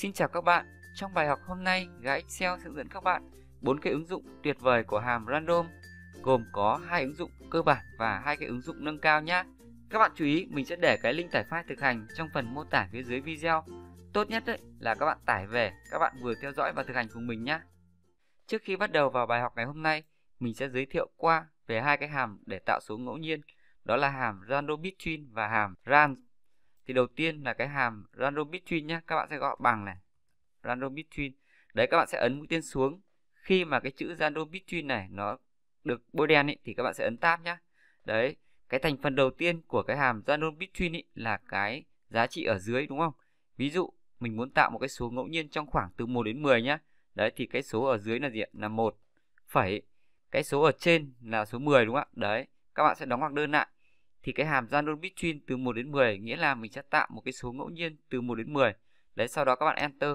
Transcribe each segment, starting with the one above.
Xin chào các bạn, trong bài học hôm nay, gái Excel sẽ dẫn các bạn bốn cái ứng dụng tuyệt vời của hàm random gồm có hai ứng dụng cơ bản và hai cái ứng dụng nâng cao nhé. Các bạn chú ý, mình sẽ để cái link tải file thực hành trong phần mô tả phía dưới video. Tốt nhất đấy là các bạn tải về, các bạn vừa theo dõi và thực hành cùng mình nhé. Trước khi bắt đầu vào bài học ngày hôm nay, mình sẽ giới thiệu qua về hai cái hàm để tạo số ngẫu nhiên, đó là hàm random between và hàm rand thì đầu tiên là cái hàm random between nhá các bạn sẽ gõ bằng này random between đấy các bạn sẽ ấn mũi tên xuống khi mà cái chữ random between này nó được bôi đen ý, thì các bạn sẽ ấn tab nhá đấy cái thành phần đầu tiên của cái hàm random between ý, là cái giá trị ở dưới đúng không ví dụ mình muốn tạo một cái số ngẫu nhiên trong khoảng từ 1 đến 10 nhá đấy thì cái số ở dưới là gì ạ là một phẩy cái số ở trên là số 10 đúng không ạ đấy các bạn sẽ đóng ngoặc đơn lại thì cái hàm random between từ 1 đến 10 nghĩa là mình sẽ tạo một cái số ngẫu nhiên từ 1 đến 10. Đấy sau đó các bạn enter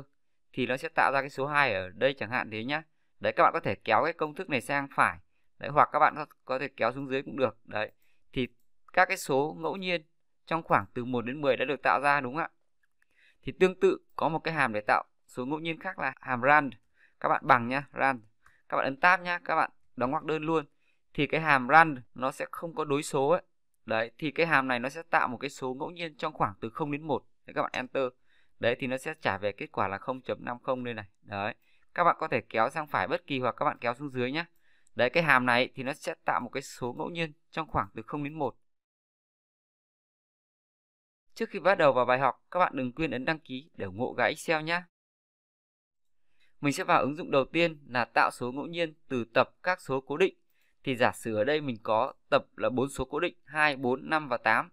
thì nó sẽ tạo ra cái số 2 ở đây chẳng hạn thế nhá. Đấy các bạn có thể kéo cái công thức này sang phải. Đấy hoặc các bạn có thể kéo xuống dưới cũng được. Đấy. Thì các cái số ngẫu nhiên trong khoảng từ 1 đến 10 đã được tạo ra đúng không ạ? Thì tương tự có một cái hàm để tạo số ngẫu nhiên khác là hàm rand. Các bạn bằng nhá, rand. Các bạn ấn tab nhá, các bạn đóng ngoặc đơn luôn. Thì cái hàm rand nó sẽ không có đối số ấy Đấy thì cái hàm này nó sẽ tạo một cái số ngẫu nhiên trong khoảng từ 0 đến 1. Đấy, các bạn enter. Đấy thì nó sẽ trả về kết quả là 0.50 đây này. Đấy. Các bạn có thể kéo sang phải bất kỳ hoặc các bạn kéo xuống dưới nhé. Đấy cái hàm này thì nó sẽ tạo một cái số ngẫu nhiên trong khoảng từ 0 đến 1. Trước khi bắt đầu vào bài học, các bạn đừng quên ấn đăng ký để ủng hộ gái Excel nhé. Mình sẽ vào ứng dụng đầu tiên là tạo số ngẫu nhiên từ tập các số cố định thì giả sử ở đây mình có tập là bốn số cố định 2, 4, 5 và 8.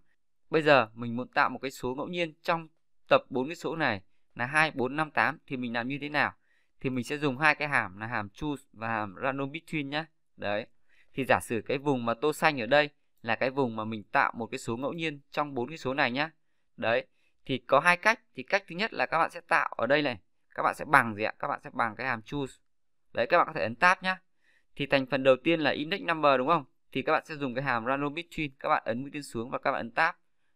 Bây giờ mình muốn tạo một cái số ngẫu nhiên trong tập bốn cái số này là 2, 4, 5, 8 thì mình làm như thế nào? Thì mình sẽ dùng hai cái hàm là hàm choose và hàm random between nhé. Đấy. Thì giả sử cái vùng mà tô xanh ở đây là cái vùng mà mình tạo một cái số ngẫu nhiên trong bốn cái số này nhá Đấy. Thì có hai cách. Thì cách thứ nhất là các bạn sẽ tạo ở đây này. Các bạn sẽ bằng gì ạ? Các bạn sẽ bằng cái hàm choose. Đấy các bạn có thể ấn tab nhá thì thành phần đầu tiên là index number đúng không thì các bạn sẽ dùng cái hàm random between các bạn ấn mũi tên xuống và các bạn ấn tab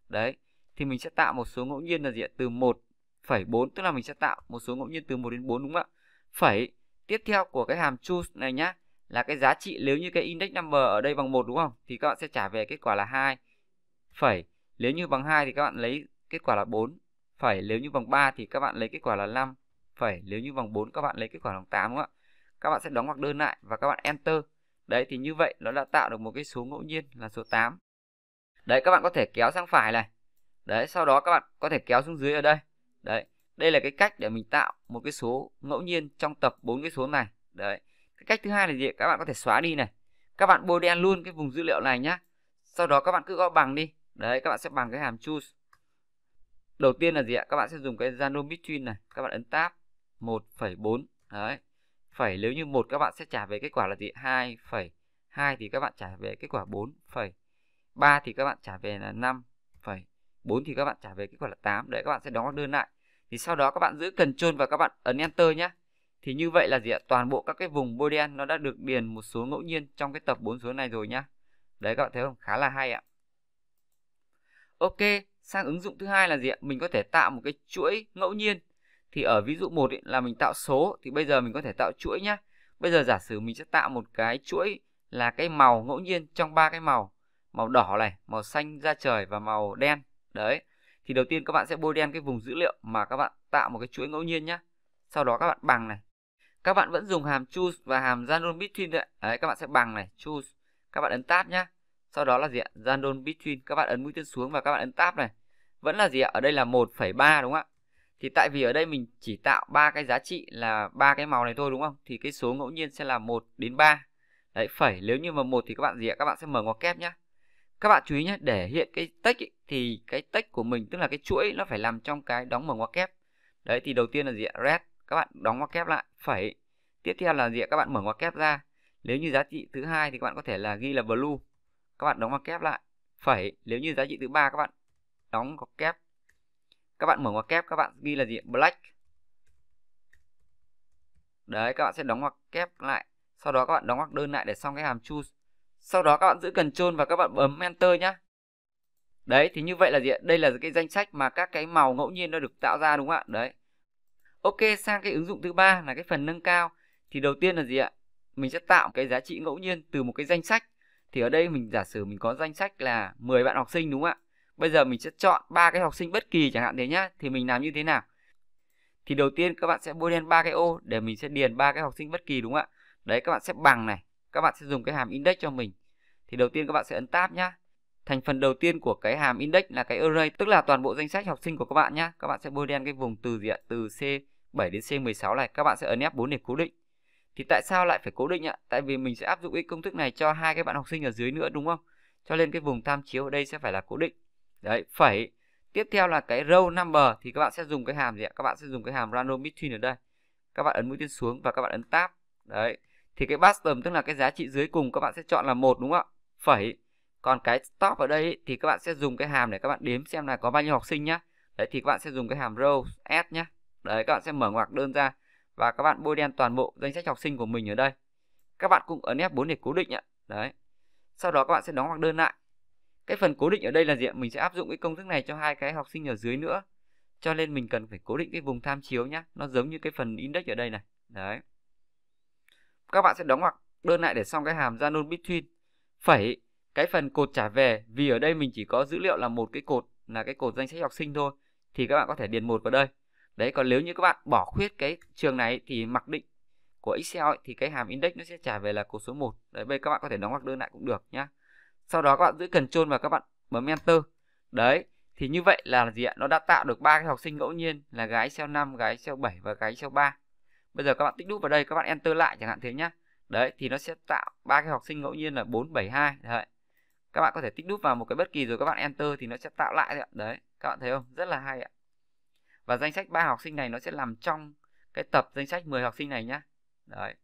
đấy thì mình sẽ tạo một số ngẫu nhiên là gì ạ từ 1,4 tức là mình sẽ tạo một số ngẫu nhiên từ 1 đến 4 đúng không ạ phẩy tiếp theo của cái hàm choose này nhá là cái giá trị nếu như cái index number ở đây bằng một đúng không thì các bạn sẽ trả về kết quả là 2 phẩy nếu như bằng 2 thì các bạn lấy kết quả là 4 phẩy nếu như bằng 3 thì các bạn lấy kết quả là 5 phẩy nếu như bằng 4 các bạn lấy kết quả là 8 đúng không ạ các bạn sẽ đóng ngoặc đơn lại và các bạn enter đấy thì như vậy nó đã tạo được một cái số ngẫu nhiên là số 8 đấy các bạn có thể kéo sang phải này đấy sau đó các bạn có thể kéo xuống dưới ở đây đấy đây là cái cách để mình tạo một cái số ngẫu nhiên trong tập bốn cái số này đấy cái cách thứ hai là gì các bạn có thể xóa đi này các bạn bôi đen luôn cái vùng dữ liệu này nhá sau đó các bạn cứ gõ bằng đi đấy các bạn sẽ bằng cái hàm choose đầu tiên là gì ạ các bạn sẽ dùng cái Zano between này các bạn ấn tab 1,4 đấy phẩy nếu như một các bạn sẽ trả về kết quả là gì 2 phẩy 2 thì các bạn trả về kết quả 4 phẩy 3 thì các bạn trả về là 5 phẩy 4 thì các bạn trả về kết quả là 8 để các bạn sẽ đóng đơn lại thì sau đó các bạn giữ cần trôn và các bạn ấn enter nhé thì như vậy là gì ạ toàn bộ các cái vùng bôi đen nó đã được điền một số ngẫu nhiên trong cái tập 4 số này rồi nhá đấy các bạn thấy không khá là hay ạ ok sang ứng dụng thứ hai là gì ạ mình có thể tạo một cái chuỗi ngẫu nhiên thì ở ví dụ một là mình tạo số thì bây giờ mình có thể tạo chuỗi nhá bây giờ giả sử mình sẽ tạo một cái chuỗi là cái màu ngẫu nhiên trong ba cái màu màu đỏ này màu xanh da trời và màu đen đấy thì đầu tiên các bạn sẽ bôi đen cái vùng dữ liệu mà các bạn tạo một cái chuỗi ngẫu nhiên nhá sau đó các bạn bằng này các bạn vẫn dùng hàm choose và hàm random between đấy, đấy các bạn sẽ bằng này choose các bạn ấn tab nhá sau đó là gì ạ random between các bạn ấn mũi tên xuống và các bạn ấn tab này vẫn là gì ạ ở đây là 1,3 đúng không ạ thì tại vì ở đây mình chỉ tạo ba cái giá trị là ba cái màu này thôi đúng không thì cái số ngẫu nhiên sẽ là 1 đến 3 đấy phẩy nếu như mà một thì các bạn gì ạ các bạn sẽ mở ngoặc kép nhá các bạn chú ý nhé để hiện cái tách ý, thì cái tách của mình tức là cái chuỗi nó phải làm trong cái đóng mở ngoặc kép đấy thì đầu tiên là gì ạ red các bạn đóng ngoặc kép lại phẩy tiếp theo là gì ạ các bạn mở ngoặc kép ra nếu như giá trị thứ hai thì các bạn có thể là ghi là blue các bạn đóng ngoặc kép lại phẩy nếu như giá trị thứ ba các bạn đóng ngoặc kép các bạn mở ngoặc kép các bạn ghi là gì black đấy các bạn sẽ đóng ngoặc kép lại sau đó các bạn đóng ngoặc đơn lại để xong cái hàm choose sau đó các bạn giữ cần trôn và các bạn bấm Enter nhá đấy thì như vậy là gì đây là cái danh sách mà các cái màu ngẫu nhiên nó được tạo ra đúng không ạ đấy ok sang cái ứng dụng thứ ba là cái phần nâng cao thì đầu tiên là gì ạ mình sẽ tạo cái giá trị ngẫu nhiên từ một cái danh sách thì ở đây mình giả sử mình có danh sách là 10 bạn học sinh đúng không ạ Bây giờ mình sẽ chọn ba cái học sinh bất kỳ chẳng hạn thế nhá. Thì mình làm như thế nào? Thì đầu tiên các bạn sẽ bôi đen ba cái ô để mình sẽ điền ba cái học sinh bất kỳ đúng không ạ? Đấy các bạn sẽ bằng này, các bạn sẽ dùng cái hàm index cho mình. Thì đầu tiên các bạn sẽ ấn tab nhá. Thành phần đầu tiên của cái hàm index là cái array, tức là toàn bộ danh sách học sinh của các bạn nhá. Các bạn sẽ bôi đen cái vùng từ gì ạ? Từ C7 đến C16 này, các bạn sẽ ấn F4 để cố định. Thì tại sao lại phải cố định ạ? Tại vì mình sẽ áp dụng cái công thức này cho hai cái bạn học sinh ở dưới nữa đúng không? Cho nên cái vùng tham chiếu ở đây sẽ phải là cố định đấy phẩy tiếp theo là cái row number thì các bạn sẽ dùng cái hàm gì ạ các bạn sẽ dùng cái hàm random between ở đây các bạn ấn mũi tên xuống và các bạn ấn tab đấy thì cái bottom tức là cái giá trị dưới cùng các bạn sẽ chọn là một đúng không ạ phẩy còn cái top ở đây ý, thì các bạn sẽ dùng cái hàm để các bạn đếm xem là có bao nhiêu học sinh nhá đấy thì các bạn sẽ dùng cái hàm row s nhá đấy các bạn sẽ mở ngoặc đơn ra và các bạn bôi đen toàn bộ danh sách học sinh của mình ở đây các bạn cũng ấn F4 để cố định ạ đấy sau đó các bạn sẽ đóng ngoặc đơn lại cái phần cố định ở đây là gì ạ mình sẽ áp dụng cái công thức này cho hai cái học sinh ở dưới nữa cho nên mình cần phải cố định cái vùng tham chiếu nhá nó giống như cái phần index ở đây này đấy các bạn sẽ đóng ngoặc đơn lại để xong cái hàm Zanon between phẩy cái phần cột trả về vì ở đây mình chỉ có dữ liệu là một cái cột là cái cột danh sách học sinh thôi thì các bạn có thể điền một vào đây đấy còn nếu như các bạn bỏ khuyết cái trường này thì mặc định của Excel ấy, thì cái hàm index nó sẽ trả về là cột số 1 đấy bây các bạn có thể đóng ngoặc đơn lại cũng được nhá sau đó các bạn giữ cần chôn và các bạn bấm Enter đấy thì như vậy là gì ạ nó đã tạo được ba cái học sinh ngẫu nhiên là gái xeo 5 gái xeo 7 và gái xeo 3 bây giờ các bạn tích nút vào đây các bạn Enter lại chẳng hạn thế nhá đấy thì nó sẽ tạo ba cái học sinh ngẫu nhiên là 472 đấy các bạn có thể tích nút vào một cái bất kỳ rồi các bạn Enter thì nó sẽ tạo lại đấy, đấy các bạn thấy không rất là hay ạ và danh sách ba học sinh này nó sẽ nằm trong cái tập danh sách 10 học sinh này nhá đấy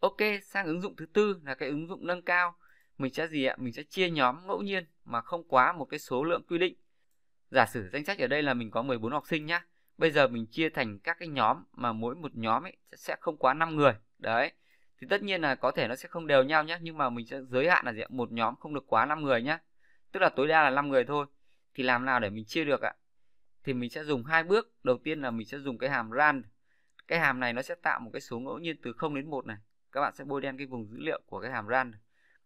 Ok, sang ứng dụng thứ tư là cái ứng dụng nâng cao mình sẽ gì ạ mình sẽ chia nhóm ngẫu nhiên mà không quá một cái số lượng quy định giả sử danh sách ở đây là mình có 14 học sinh nhá bây giờ mình chia thành các cái nhóm mà mỗi một nhóm ấy sẽ không quá 5 người đấy thì tất nhiên là có thể nó sẽ không đều nhau nhé nhưng mà mình sẽ giới hạn là gì ạ? một nhóm không được quá 5 người nhá. tức là tối đa là 5 người thôi thì làm nào để mình chia được ạ thì mình sẽ dùng hai bước đầu tiên là mình sẽ dùng cái hàm rand cái hàm này nó sẽ tạo một cái số ngẫu nhiên từ 0 đến 1 này các bạn sẽ bôi đen cái vùng dữ liệu của cái hàm rand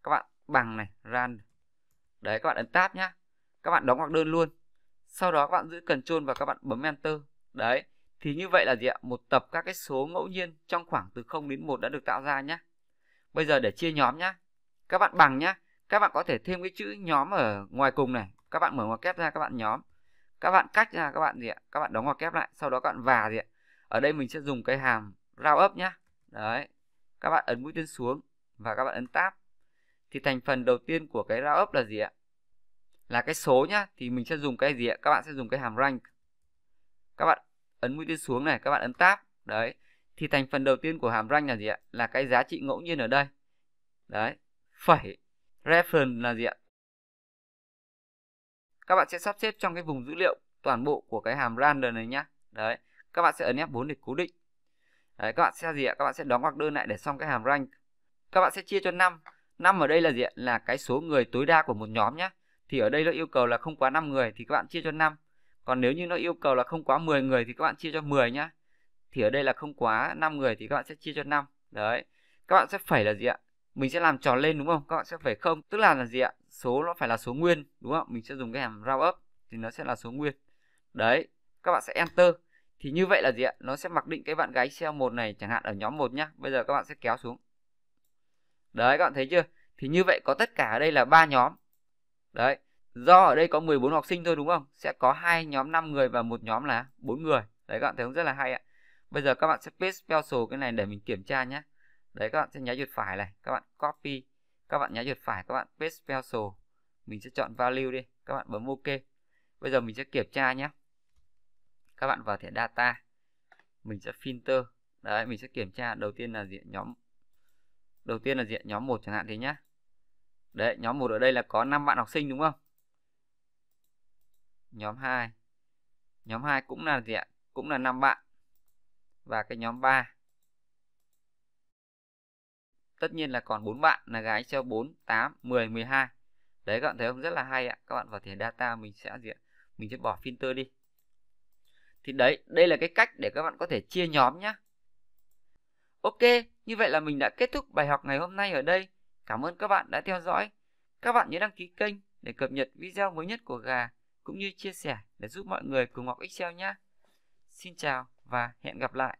các bạn bằng này ran đấy các bạn ấn tab nhá các bạn đóng hoặc đơn luôn sau đó các bạn giữ cần chôn và các bạn bấm Enter đấy thì như vậy là gì ạ một tập các cái số ngẫu nhiên trong khoảng từ 0 đến 1 đã được tạo ra nhá bây giờ để chia nhóm nhá các bạn bằng nhá các bạn có thể thêm cái chữ nhóm ở ngoài cùng này các bạn mở ngoặc kép ra các bạn nhóm các bạn cách ra các bạn gì ạ các bạn đóng ngoặc kép lại sau đó các bạn và gì ạ ở đây mình sẽ dùng cái hàm round up nhá đấy các bạn ấn mũi tên xuống và các bạn ấn tab thì thành phần đầu tiên của cái roundup là gì ạ là cái số nhá thì mình sẽ dùng cái gì ạ các bạn sẽ dùng cái hàm rank các bạn ấn mũi tên xuống này các bạn ấn tab đấy thì thành phần đầu tiên của hàm rank là gì ạ là cái giá trị ngẫu nhiên ở đây đấy phẩy reference là gì ạ các bạn sẽ sắp xếp trong cái vùng dữ liệu toàn bộ của cái hàm random này nhá đấy các bạn sẽ ấn F4 để cố định đấy các bạn sẽ gì ạ các bạn sẽ đóng ngoặc đơn lại để xong cái hàm rank các bạn sẽ chia cho 5 5 ở đây là gì ạ? Là cái số người tối đa của một nhóm nhé. Thì ở đây nó yêu cầu là không quá 5 người thì các bạn chia cho 5. Còn nếu như nó yêu cầu là không quá 10 người thì các bạn chia cho 10 nhá. Thì ở đây là không quá 5 người thì các bạn sẽ chia cho 5. Đấy. Các bạn sẽ phải là gì ạ? Mình sẽ làm tròn lên đúng không? Các bạn sẽ phải không. Tức là là gì ạ? Số nó phải là số nguyên đúng không? Mình sẽ dùng cái hàm round up thì nó sẽ là số nguyên. Đấy. Các bạn sẽ enter. Thì như vậy là gì ạ? Nó sẽ mặc định cái bạn gái xeo 1 này chẳng hạn ở nhóm 1 nhá. Bây giờ các bạn sẽ kéo xuống. Đấy các bạn thấy chưa? Thì như vậy có tất cả ở đây là ba nhóm. Đấy, do ở đây có 14 học sinh thôi đúng không? Sẽ có hai nhóm 5 người và một nhóm là 4 người. Đấy các bạn thấy không rất là hay ạ. Bây giờ các bạn sẽ paste special cái này để mình kiểm tra nhé. Đấy các bạn sẽ nhá chuột phải này, các bạn copy, các bạn nhá chuột phải, các bạn paste special. Mình sẽ chọn value đi, các bạn bấm ok. Bây giờ mình sẽ kiểm tra nhé. Các bạn vào thẻ data. Mình sẽ filter. Đấy, mình sẽ kiểm tra đầu tiên là diện nhóm đầu tiên là diện nhóm 1 chẳng hạn thế nhá đấy nhóm 1 ở đây là có 5 bạn học sinh đúng không nhóm 2 nhóm 2 cũng là diện cũng là 5 bạn và cái nhóm 3 tất nhiên là còn 4 bạn là gái treo 4 8 10 12 đấy các bạn thấy không rất là hay ạ các bạn vào thể data mình sẽ diện mình sẽ bỏ filter đi thì đấy đây là cái cách để các bạn có thể chia nhóm nhá. Ok, như vậy là mình đã kết thúc bài học ngày hôm nay ở đây. Cảm ơn các bạn đã theo dõi. Các bạn nhớ đăng ký kênh để cập nhật video mới nhất của gà cũng như chia sẻ để giúp mọi người cùng học Excel nhé. Xin chào và hẹn gặp lại.